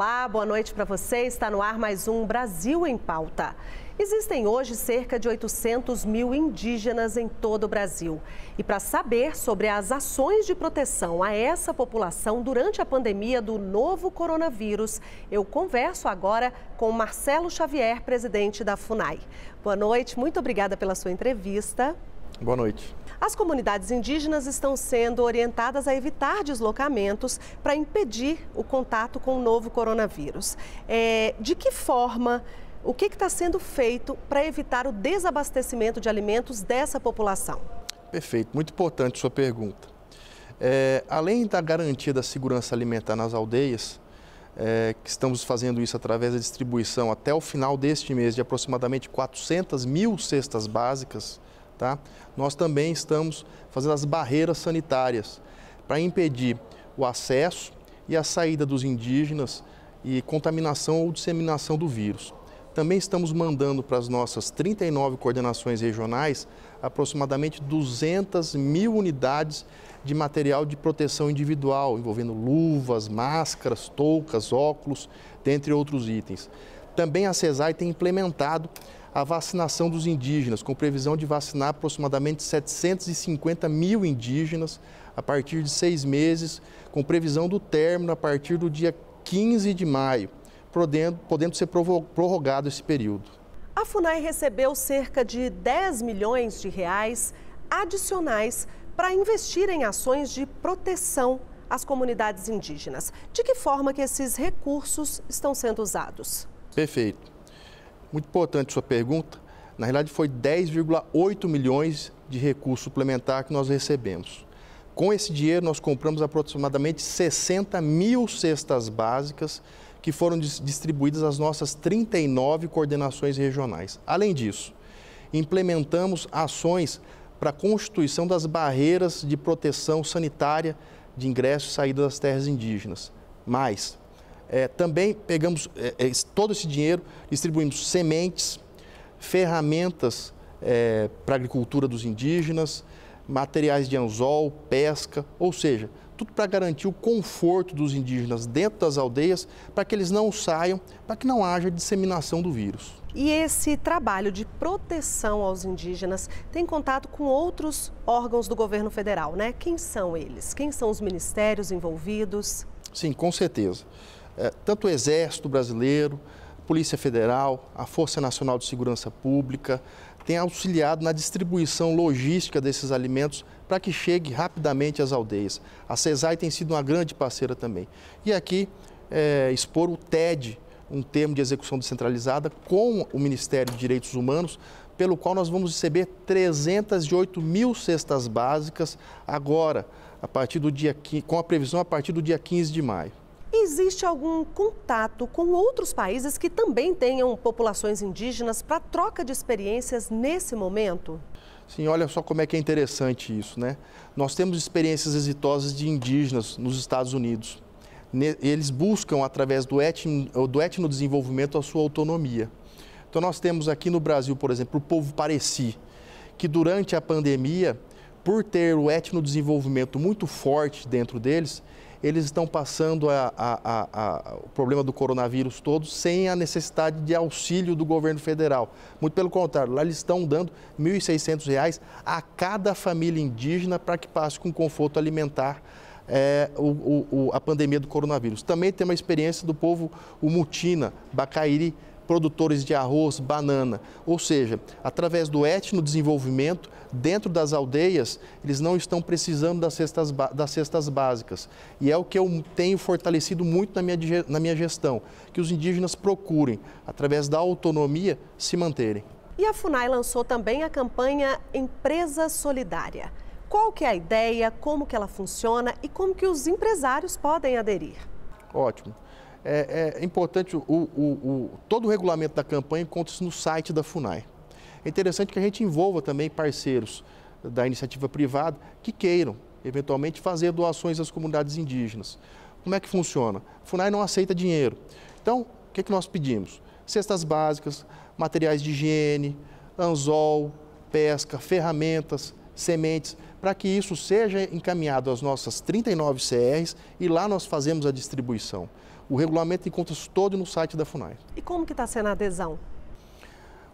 Olá, boa noite para você. Está no ar mais um Brasil em Pauta. Existem hoje cerca de 800 mil indígenas em todo o Brasil. E para saber sobre as ações de proteção a essa população durante a pandemia do novo coronavírus, eu converso agora com Marcelo Xavier, presidente da FUNAI. Boa noite, muito obrigada pela sua entrevista. Boa noite. As comunidades indígenas estão sendo orientadas a evitar deslocamentos para impedir o contato com o novo coronavírus. É, de que forma, o que está sendo feito para evitar o desabastecimento de alimentos dessa população? Perfeito, muito importante sua pergunta. É, além da garantia da segurança alimentar nas aldeias, é, que estamos fazendo isso através da distribuição até o final deste mês de aproximadamente 400 mil cestas básicas Tá? Nós também estamos fazendo as barreiras sanitárias para impedir o acesso e a saída dos indígenas e contaminação ou disseminação do vírus. Também estamos mandando para as nossas 39 coordenações regionais aproximadamente 200 mil unidades de material de proteção individual, envolvendo luvas, máscaras, toucas, óculos, dentre outros itens. Também a CESAI tem implementado a vacinação dos indígenas, com previsão de vacinar aproximadamente 750 mil indígenas a partir de seis meses, com previsão do término a partir do dia 15 de maio, podendo, podendo ser prorrogado esse período. A FUNAI recebeu cerca de 10 milhões de reais adicionais para investir em ações de proteção às comunidades indígenas. De que forma que esses recursos estão sendo usados? Perfeito. Muito importante sua pergunta. Na realidade, foi 10,8 milhões de recurso suplementar que nós recebemos. Com esse dinheiro, nós compramos aproximadamente 60 mil cestas básicas que foram distribuídas às nossas 39 coordenações regionais. Além disso, implementamos ações para a constituição das barreiras de proteção sanitária de ingresso e saída das terras indígenas. Mais. É, também pegamos é, é todo esse dinheiro, distribuímos sementes, ferramentas é, para a agricultura dos indígenas, materiais de anzol, pesca, ou seja, tudo para garantir o conforto dos indígenas dentro das aldeias, para que eles não saiam, para que não haja disseminação do vírus. E esse trabalho de proteção aos indígenas tem contato com outros órgãos do governo federal, né? Quem são eles? Quem são os ministérios envolvidos? Sim, com certeza. É, tanto o Exército Brasileiro, Polícia Federal, a Força Nacional de Segurança Pública, tem auxiliado na distribuição logística desses alimentos para que chegue rapidamente às aldeias. A CESAI tem sido uma grande parceira também. E aqui, é, expor o TED, um termo de execução descentralizada, com o Ministério de Direitos Humanos, pelo qual nós vamos receber 308 mil cestas básicas agora, a partir do dia, com a previsão a partir do dia 15 de maio existe algum contato com outros países que também tenham populações indígenas para troca de experiências nesse momento? Sim, olha só como é que é interessante isso, né? Nós temos experiências exitosas de indígenas nos Estados Unidos. Eles buscam, através do, etno, do etnodesenvolvimento, a sua autonomia. Então, nós temos aqui no Brasil, por exemplo, o povo Pareci, que durante a pandemia, por ter o etnodesenvolvimento muito forte dentro deles, eles estão passando a, a, a, o problema do coronavírus todo sem a necessidade de auxílio do governo federal. Muito pelo contrário, lá eles estão dando R$ 1.600 a cada família indígena para que passe com conforto alimentar é, o, o, a pandemia do coronavírus. Também tem uma experiência do povo Umutina, Bacairi, produtores de arroz, banana. Ou seja, através do etnodesenvolvimento, dentro das aldeias, eles não estão precisando das cestas, das cestas básicas. E é o que eu tenho fortalecido muito na minha, na minha gestão, que os indígenas procurem, através da autonomia, se manterem. E a FUNAI lançou também a campanha Empresa Solidária. Qual que é a ideia, como que ela funciona e como que os empresários podem aderir? Ótimo é, é importante, o, o, o, todo o regulamento da campanha encontra-se no site da FUNAI. É interessante que a gente envolva também parceiros da iniciativa privada que queiram, eventualmente, fazer doações às comunidades indígenas. Como é que funciona? FUNAI não aceita dinheiro. Então, o que, é que nós pedimos? Cestas básicas, materiais de higiene, anzol, pesca, ferramentas, sementes, para que isso seja encaminhado às nossas 39 CRs e lá nós fazemos a distribuição. O regulamento encontra-se todo no site da FUNAI. E como que está sendo a adesão?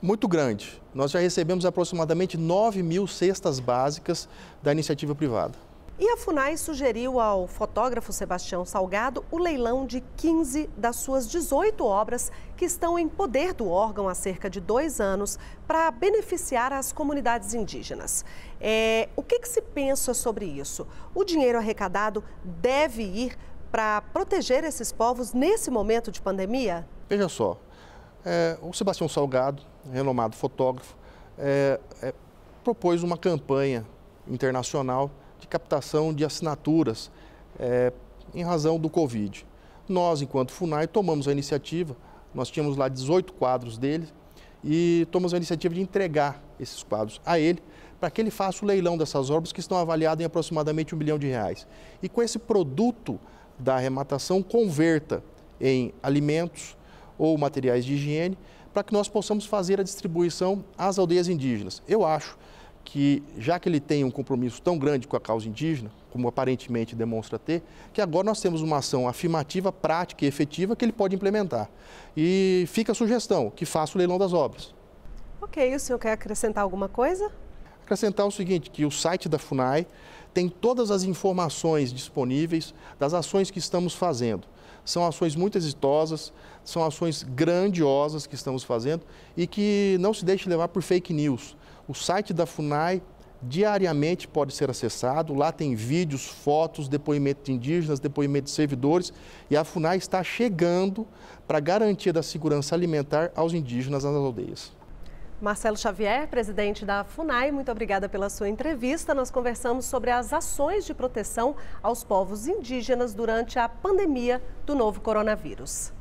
Muito grande. Nós já recebemos aproximadamente 9 mil cestas básicas da iniciativa privada. E a FUNAI sugeriu ao fotógrafo Sebastião Salgado o leilão de 15 das suas 18 obras que estão em poder do órgão há cerca de dois anos para beneficiar as comunidades indígenas. É, o que, que se pensa sobre isso? O dinheiro arrecadado deve ir para proteger esses povos nesse momento de pandemia? Veja só, é, o Sebastião Salgado, renomado fotógrafo, é, é, propôs uma campanha internacional de captação de assinaturas é, em razão do Covid. Nós, enquanto FUNAI, tomamos a iniciativa, nós tínhamos lá 18 quadros dele e tomamos a iniciativa de entregar esses quadros a ele para que ele faça o leilão dessas obras que estão avaliadas em aproximadamente um bilhão de reais. E com esse produto da arrematação converta em alimentos ou materiais de higiene para que nós possamos fazer a distribuição às aldeias indígenas. Eu acho que, já que ele tem um compromisso tão grande com a causa indígena, como aparentemente demonstra ter, que agora nós temos uma ação afirmativa, prática e efetiva que ele pode implementar. E fica a sugestão que faça o leilão das obras. Ok, o senhor quer acrescentar alguma coisa? Acrescentar o seguinte, que o site da FUNAI tem todas as informações disponíveis das ações que estamos fazendo. São ações muito exitosas, são ações grandiosas que estamos fazendo e que não se deixe levar por fake news. O site da FUNAI diariamente pode ser acessado. Lá tem vídeos, fotos, depoimento de indígenas, depoimento de servidores. E a FUNAI está chegando para garantia da segurança alimentar aos indígenas nas aldeias. Marcelo Xavier, presidente da FUNAI, muito obrigada pela sua entrevista. Nós conversamos sobre as ações de proteção aos povos indígenas durante a pandemia do novo coronavírus.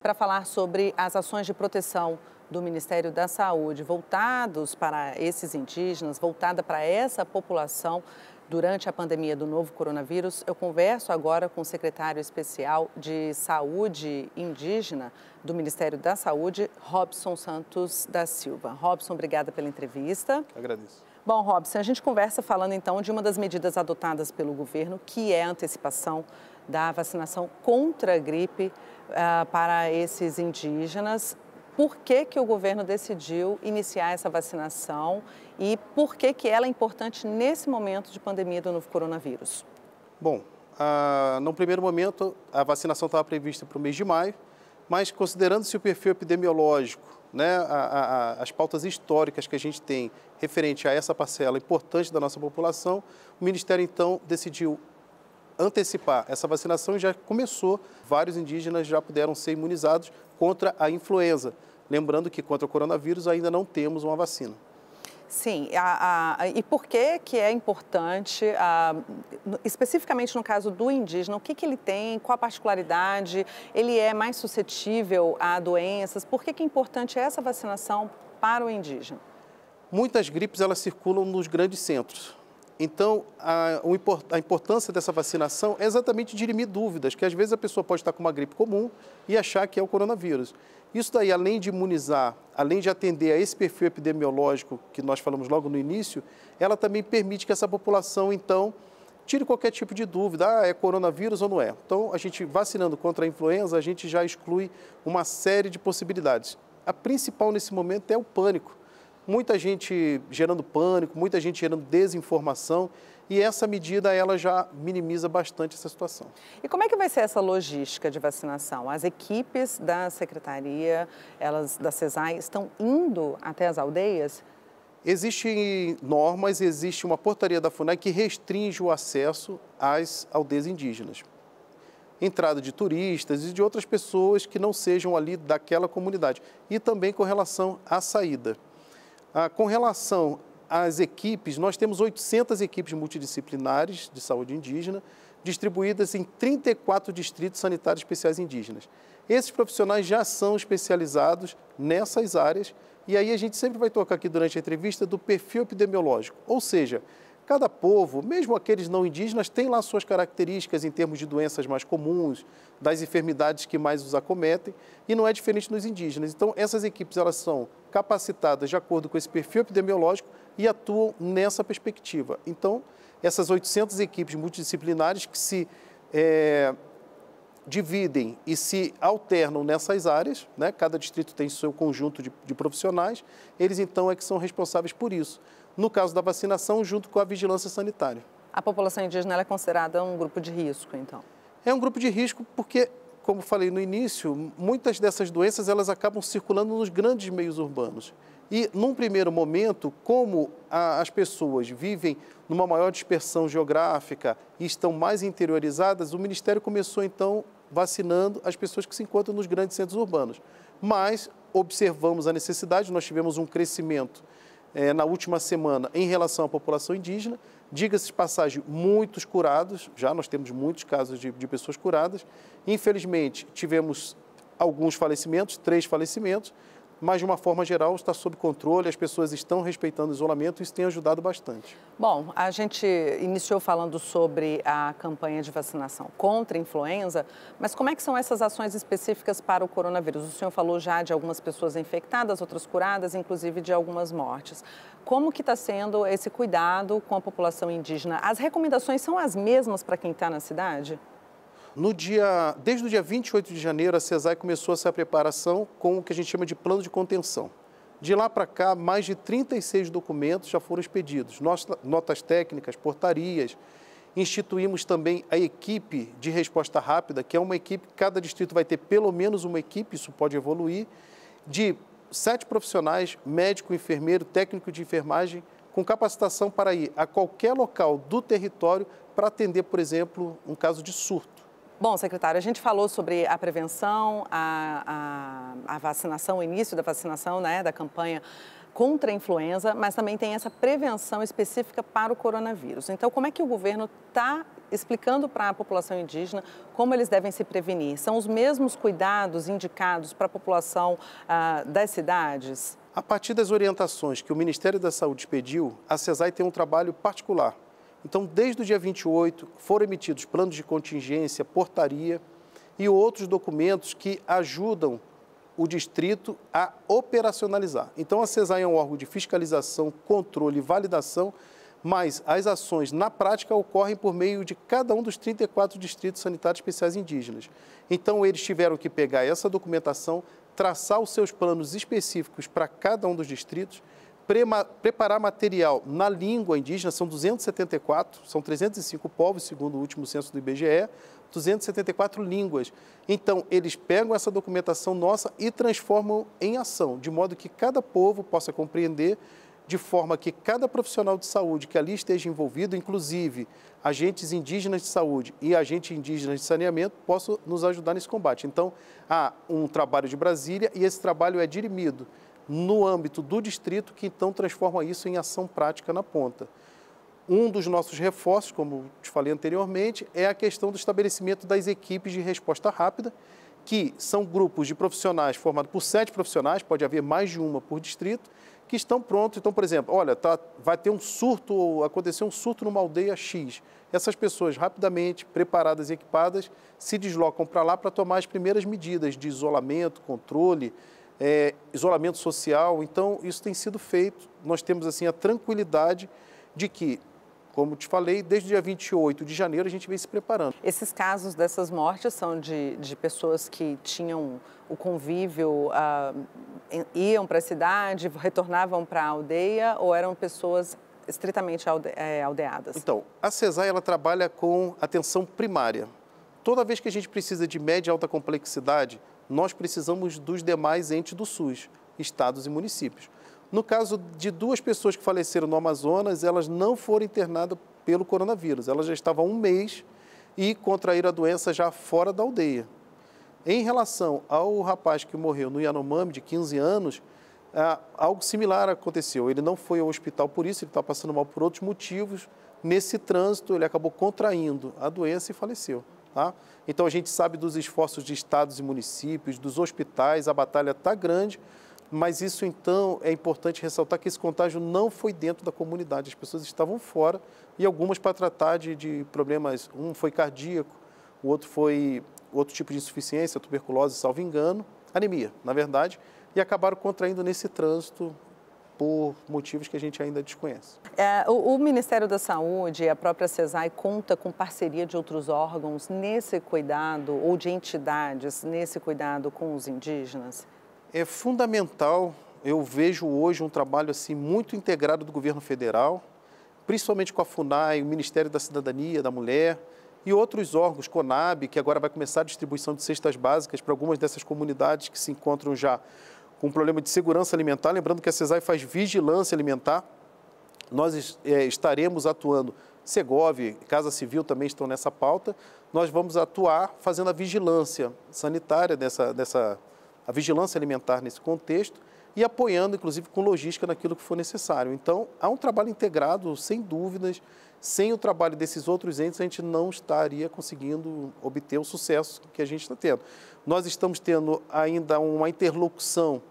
Para falar sobre as ações de proteção do Ministério da Saúde voltados para esses indígenas, voltada para essa população, durante a pandemia do novo coronavírus. Eu converso agora com o secretário especial de Saúde Indígena do Ministério da Saúde, Robson Santos da Silva. Robson, obrigada pela entrevista. agradeço. Bom, Robson, a gente conversa falando então de uma das medidas adotadas pelo governo, que é a antecipação da vacinação contra a gripe uh, para esses indígenas por que, que o governo decidiu iniciar essa vacinação e por que, que ela é importante nesse momento de pandemia do novo coronavírus. Bom, ah, no primeiro momento, a vacinação estava prevista para o mês de maio, mas considerando-se o perfil epidemiológico, né, a, a, as pautas históricas que a gente tem referente a essa parcela importante da nossa população, o Ministério então decidiu antecipar essa vacinação e já começou. Vários indígenas já puderam ser imunizados contra a influenza. Lembrando que contra o coronavírus ainda não temos uma vacina. Sim, a, a, e por que, que é importante, a, especificamente no caso do indígena, o que, que ele tem, qual a particularidade, ele é mais suscetível a doenças, por que, que é importante essa vacinação para o indígena? Muitas gripes elas circulam nos grandes centros. Então, a, a importância dessa vacinação é exatamente dirimir dúvidas, que às vezes a pessoa pode estar com uma gripe comum e achar que é o coronavírus. Isso daí, além de imunizar, além de atender a esse perfil epidemiológico que nós falamos logo no início, ela também permite que essa população, então, tire qualquer tipo de dúvida, ah, é coronavírus ou não é. Então, a gente vacinando contra a influenza, a gente já exclui uma série de possibilidades. A principal nesse momento é o pânico. Muita gente gerando pânico, muita gente gerando desinformação e essa medida ela já minimiza bastante essa situação. E como é que vai ser essa logística de vacinação? As equipes da secretaria, elas da CESAI estão indo até as aldeias? Existem normas, existe uma portaria da FUNAI que restringe o acesso às aldeias indígenas. Entrada de turistas e de outras pessoas que não sejam ali daquela comunidade. E também com relação à saída. Ah, com relação as equipes, nós temos 800 equipes multidisciplinares de saúde indígena, distribuídas em 34 distritos sanitários especiais indígenas. Esses profissionais já são especializados nessas áreas e aí a gente sempre vai tocar aqui durante a entrevista do perfil epidemiológico, ou seja, cada povo, mesmo aqueles não indígenas, tem lá suas características em termos de doenças mais comuns, das enfermidades que mais os acometem, e não é diferente nos indígenas. Então, essas equipes elas são capacitadas de acordo com esse perfil epidemiológico e atuam nessa perspectiva. Então, essas 800 equipes multidisciplinares que se é, dividem e se alternam nessas áreas, né? cada distrito tem seu conjunto de, de profissionais, eles então é que são responsáveis por isso. No caso da vacinação, junto com a vigilância sanitária. A população indígena é considerada um grupo de risco, então? É um grupo de risco porque, como falei no início, muitas dessas doenças elas acabam circulando nos grandes meios urbanos. E, num primeiro momento, como a, as pessoas vivem numa maior dispersão geográfica e estão mais interiorizadas, o Ministério começou, então, vacinando as pessoas que se encontram nos grandes centros urbanos. Mas observamos a necessidade, nós tivemos um crescimento é, na última semana em relação à população indígena. Diga-se de passagem, muitos curados, já nós temos muitos casos de, de pessoas curadas. Infelizmente, tivemos alguns falecimentos, três falecimentos, mas de uma forma geral está sob controle, as pessoas estão respeitando o isolamento, isso tem ajudado bastante. Bom, a gente iniciou falando sobre a campanha de vacinação contra a influenza, mas como é que são essas ações específicas para o coronavírus? O senhor falou já de algumas pessoas infectadas, outras curadas, inclusive de algumas mortes. Como que está sendo esse cuidado com a população indígena? As recomendações são as mesmas para quem está na cidade? No dia, desde o dia 28 de janeiro, a CESAI começou essa preparação com o que a gente chama de plano de contenção. De lá para cá, mais de 36 documentos já foram expedidos, notas técnicas, portarias. Instituímos também a equipe de resposta rápida, que é uma equipe, cada distrito vai ter pelo menos uma equipe, isso pode evoluir, de sete profissionais, médico, enfermeiro, técnico de enfermagem, com capacitação para ir a qualquer local do território para atender, por exemplo, um caso de surto. Bom, secretário, a gente falou sobre a prevenção, a, a, a vacinação, o início da vacinação, né, da campanha contra a influenza, mas também tem essa prevenção específica para o coronavírus. Então, como é que o governo está explicando para a população indígena como eles devem se prevenir? São os mesmos cuidados indicados para a população ah, das cidades? A partir das orientações que o Ministério da Saúde pediu, a CESAI tem um trabalho particular então, desde o dia 28, foram emitidos planos de contingência, portaria e outros documentos que ajudam o distrito a operacionalizar. Então, a CESAI é um órgão de fiscalização, controle e validação, mas as ações na prática ocorrem por meio de cada um dos 34 distritos sanitários especiais indígenas. Então, eles tiveram que pegar essa documentação, traçar os seus planos específicos para cada um dos distritos preparar material na língua indígena são 274, são 305 povos, segundo o último censo do IBGE, 274 línguas. Então, eles pegam essa documentação nossa e transformam em ação, de modo que cada povo possa compreender, de forma que cada profissional de saúde que ali esteja envolvido, inclusive agentes indígenas de saúde e agentes indígenas de saneamento, possam nos ajudar nesse combate. Então, há um trabalho de Brasília e esse trabalho é dirimido no âmbito do distrito, que então transforma isso em ação prática na ponta. Um dos nossos reforços, como te falei anteriormente, é a questão do estabelecimento das equipes de resposta rápida, que são grupos de profissionais formados por sete profissionais, pode haver mais de uma por distrito, que estão prontos. Então, por exemplo, olha, tá, vai ter um surto, ou aconteceu um surto numa aldeia X. Essas pessoas, rapidamente, preparadas e equipadas, se deslocam para lá para tomar as primeiras medidas de isolamento, controle, é, isolamento social. Então, isso tem sido feito. Nós temos assim a tranquilidade de que, como te falei, desde o dia 28 de janeiro a gente vem se preparando. Esses casos dessas mortes são de, de pessoas que tinham o convívio, ah, iam para a cidade, retornavam para a aldeia ou eram pessoas estritamente alde, é, aldeadas? Então, a CESAI ela trabalha com atenção primária. Toda vez que a gente precisa de média e alta complexidade, nós precisamos dos demais entes do SUS, estados e municípios. No caso de duas pessoas que faleceram no Amazonas, elas não foram internadas pelo coronavírus. Elas já estavam um mês e contraíram a doença já fora da aldeia. Em relação ao rapaz que morreu no Yanomami, de 15 anos, ah, algo similar aconteceu. Ele não foi ao hospital por isso, ele está passando mal por outros motivos. Nesse trânsito, ele acabou contraindo a doença e faleceu. Tá? Então a gente sabe dos esforços de estados e municípios, dos hospitais, a batalha está grande, mas isso então é importante ressaltar que esse contágio não foi dentro da comunidade, as pessoas estavam fora e algumas para tratar de, de problemas, um foi cardíaco, o outro foi outro tipo de insuficiência, tuberculose, salvo engano, anemia, na verdade, e acabaram contraindo nesse trânsito por motivos que a gente ainda desconhece. É, o, o, Ministério da Saúde e a própria CESAI conta com parceria de outros órgãos nesse cuidado ou de entidades nesse cuidado com os indígenas? É fundamental. Eu vejo hoje um trabalho assim muito integrado do governo federal, principalmente com a FUNAI, o Ministério da Cidadania, da Mulher, e outros órgãos, CONAB, que agora vai começar a distribuição de cestas básicas para algumas dessas comunidades que se encontram já com problema de segurança alimentar, lembrando que a CESAI faz vigilância alimentar, nós é, estaremos atuando. Segov, Casa Civil também estão nessa pauta. Nós vamos atuar fazendo a vigilância sanitária dessa, dessa a vigilância alimentar nesse contexto e apoiando, inclusive, com logística naquilo que for necessário. Então, há um trabalho integrado, sem dúvidas. Sem o trabalho desses outros entes, a gente não estaria conseguindo obter o sucesso que a gente está tendo. Nós estamos tendo ainda uma interlocução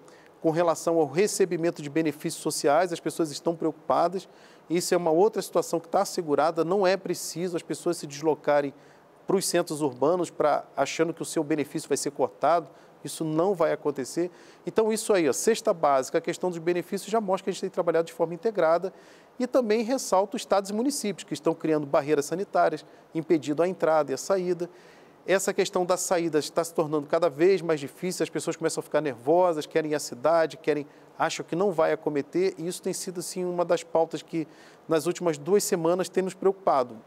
com relação ao recebimento de benefícios sociais, as pessoas estão preocupadas. Isso é uma outra situação que está assegurada, não é preciso as pessoas se deslocarem para os centros urbanos para achando que o seu benefício vai ser cortado. Isso não vai acontecer. Então, isso aí, a cesta básica, a questão dos benefícios, já mostra que a gente tem trabalhado de forma integrada. E também ressalto estados e municípios que estão criando barreiras sanitárias, impedindo a entrada e a saída essa questão da saída está se tornando cada vez mais difícil, as pessoas começam a ficar nervosas, querem a cidade, querem acham que não vai acometer, e isso tem sido sim uma das pautas que nas últimas duas semanas tem nos preocupado.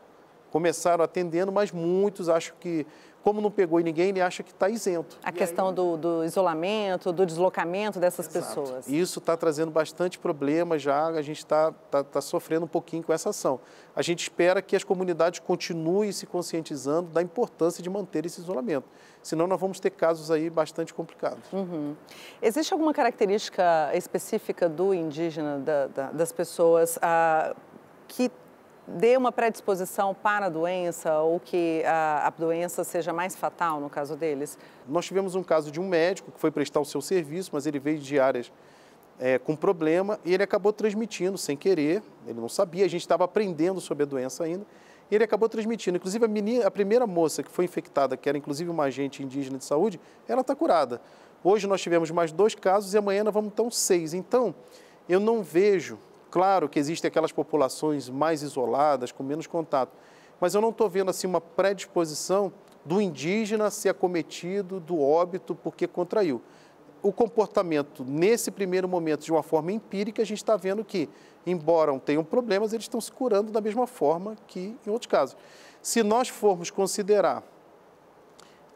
Começaram atendendo, mas muitos acham que como não pegou em ninguém, ele acha que está isento. A e questão aí... do, do, isolamento, do deslocamento dessas Exato. pessoas. Isso está trazendo bastante problema já, a gente está tá, tá sofrendo um pouquinho com essa ação. A gente espera que as comunidades continuem se conscientizando da importância de manter esse isolamento, senão nós vamos ter casos aí bastante complicados. Uhum. Existe alguma característica específica do indígena, da, da, das pessoas, ah, que dê uma predisposição para a doença ou que a, a, doença seja mais fatal no caso deles? Nós tivemos um caso de um médico que foi prestar o seu serviço, mas ele veio de áreas é, com problema e ele acabou transmitindo sem querer, ele não sabia, a gente estava aprendendo sobre a doença ainda, e ele acabou transmitindo. Inclusive, a, menina, a primeira moça que foi infectada, que era inclusive uma agente indígena de saúde, ela está curada. Hoje nós tivemos mais dois casos e amanhã nós vamos ter então, seis. Então, eu não vejo Claro que existem aquelas populações mais isoladas, com menos contato, mas eu não estou vendo assim uma predisposição do indígena ser acometido do óbito porque contraiu. O comportamento, nesse primeiro momento, de uma forma empírica, a gente está vendo que, embora tenham problemas, eles estão se curando da mesma forma que em outros casos. Se nós formos considerar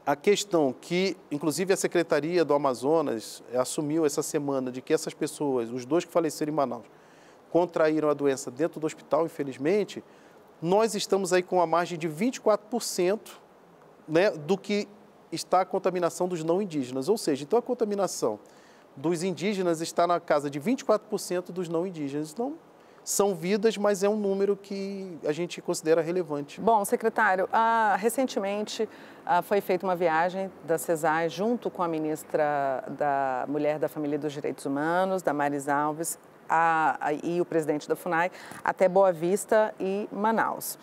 a questão que, inclusive, a Secretaria do Amazonas assumiu essa semana de que essas pessoas, os dois que faleceram em Manaus, contraíram a doença dentro do hospital, infelizmente, nós estamos aí com a margem de 24% né, do que está a contaminação dos não indígenas. Ou seja, então a contaminação dos indígenas está na casa de 24% dos não indígenas. Então, são vidas, mas é um número que a gente considera relevante. Bom, secretário, ah, recentemente ah, foi feita uma viagem da CESAI junto com a ministra da Mulher da Família e dos Direitos Humanos, da Maris Alves, a, a, e o presidente da FUNAI até Boa Vista e Manaus.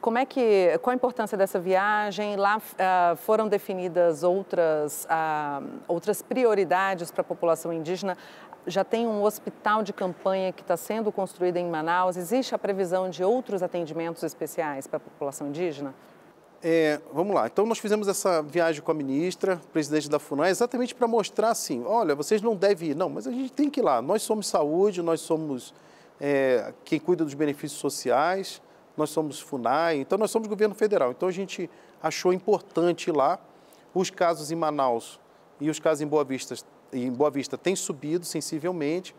Como é que, qual a importância dessa viagem? Lá uh, foram definidas outras, uh, outras prioridades para a população indígena. Já tem um hospital de campanha que está sendo construído em Manaus. Existe a previsão de outros atendimentos especiais para a população indígena? É, vamos lá. Então, nós fizemos essa viagem com a ministra, presidente da FUNAI, exatamente para mostrar assim: olha, vocês não devem ir. Não, mas a gente tem que ir lá. Nós somos saúde, nós somos é, quem cuida dos benefícios sociais, nós somos FUNAI, então nós somos governo federal. Então, a gente achou importante ir lá. Os casos em Manaus e os casos em Boa Vista, em Boa Vista têm subido sensivelmente.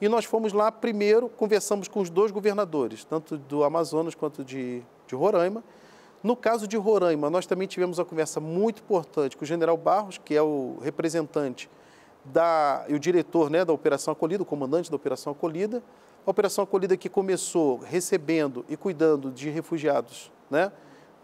E nós fomos lá primeiro, conversamos com os dois governadores, tanto do Amazonas quanto de, de Roraima no caso de Roraima, nós também tivemos uma conversa muito importante com o general Barros, que é o representante da, e o diretor né, da Operação Acolhida, o comandante da Operação Acolhida. A Operação Acolhida que começou recebendo e cuidando de refugiados né,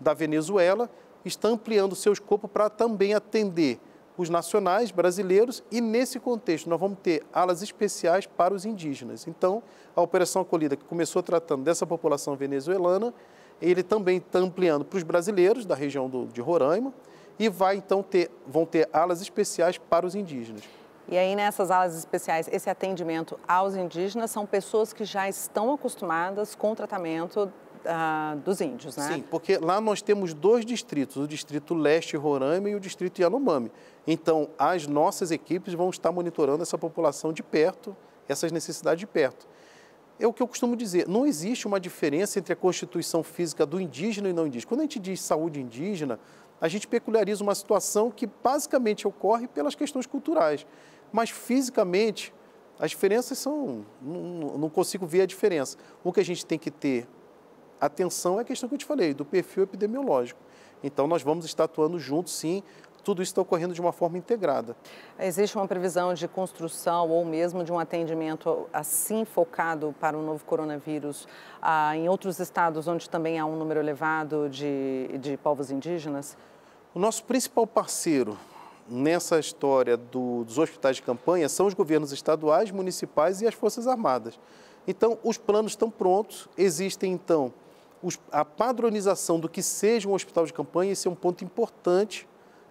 da Venezuela, está ampliando seu escopo para também atender os nacionais brasileiros e, nesse contexto, nós vamos ter alas especiais para os indígenas. Então, a Operação Acolhida, que começou tratando dessa população venezuelana, ele também está ampliando para os brasileiros da região do, de Roraima e vai então ter, vão ter alas especiais para os indígenas. E aí nessas alas especiais, esse atendimento aos indígenas são pessoas que já estão acostumadas com o tratamento ah, dos índios, né? Sim, porque lá nós temos dois distritos, o distrito leste Roraima e o distrito Yanomami. Então as nossas equipes vão estar monitorando essa população de perto, essas necessidades de perto é o que eu costumo dizer, não existe uma diferença entre a constituição física do indígena e não indígena. Quando a gente diz saúde indígena, a gente peculiariza uma situação que basicamente ocorre pelas questões culturais. Mas fisicamente, as diferenças são. Não, consigo ver a diferença. O que a gente tem que ter atenção é a questão que eu te falei, do perfil epidemiológico. Então, nós vamos estar atuando juntos, sim, tudo isso está ocorrendo de uma forma integrada. Existe uma previsão de construção ou mesmo de um atendimento assim focado para o novo coronavírus ah, em outros estados onde também há um número elevado de, de povos indígenas? O nosso principal parceiro nessa história do, dos hospitais de campanha são os governos estaduais, municipais e as Forças Armadas. Então, os planos estão prontos, existem então a padronização do que seja um hospital de campanha, esse é um ponto importante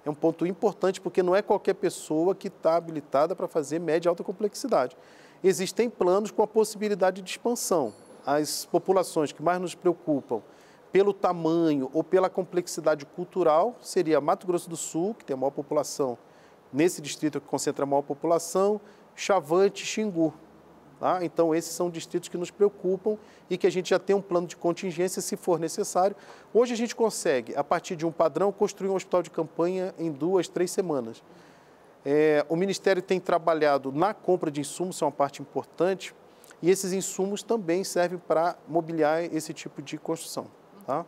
é um ponto importante, porque não é qualquer pessoa que está habilitada para fazer média e alta complexidade. Existem planos com a possibilidade de expansão. As populações que mais nos preocupam pelo tamanho ou pela complexidade cultural seria Mato Grosso do Sul, que tem a maior população, nesse distrito que concentra a maior população, Chavante e Xingu. Tá? Então, esses são distritos que nos preocupam e que a gente já tem um plano de contingência se for necessário. Hoje, a gente consegue, a partir de um padrão, construir um hospital de campanha em duas, três semanas. É, o Ministério tem trabalhado na compra de insumos, isso é uma parte importante, e esses insumos também servem para mobiliar esse tipo de construção. Tá?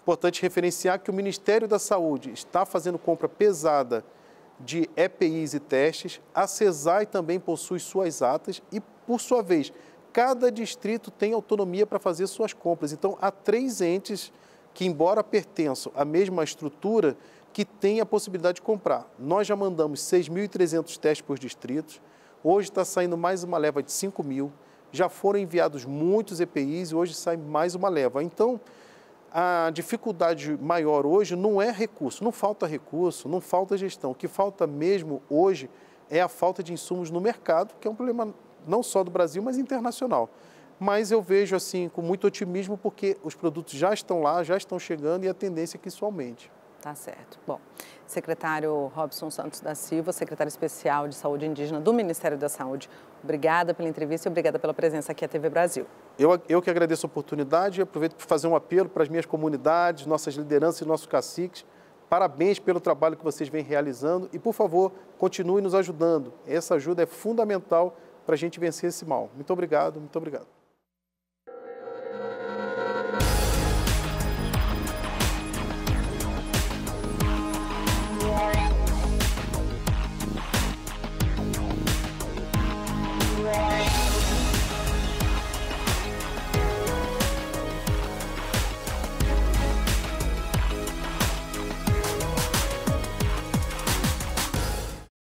Importante referenciar que o Ministério da Saúde está fazendo compra pesada de EPIs e testes, a CESAI também possui suas atas e, por sua vez, cada distrito tem autonomia para fazer suas compras. Então, há três entes que, embora pertençam à mesma estrutura, que têm a possibilidade de comprar. Nós já mandamos 6.300 testes por distritos, hoje está saindo mais uma leva de 5.000, mil, já foram enviados muitos EPIs e hoje sai mais uma leva. Então, a dificuldade maior hoje não é recurso, não falta recurso, não falta gestão. O que falta mesmo hoje é a falta de insumos no mercado, que é um problema não só do Brasil, mas internacional. Mas eu vejo assim com muito otimismo porque os produtos já estão lá, já estão chegando e a tendência é que isso aumente. Tá certo. Bom, secretário Robson Santos da Silva, secretário especial de Saúde Indígena do Ministério da Saúde, obrigada pela entrevista e obrigada pela presença aqui à TV Brasil. Eu, eu que agradeço a oportunidade e aproveito para fazer um apelo para as minhas comunidades, nossas lideranças e nossos caciques. Parabéns pelo trabalho que vocês vêm realizando e, por favor, continue nos ajudando. Essa ajuda é fundamental para a gente vencer esse mal. Muito obrigado, muito obrigado.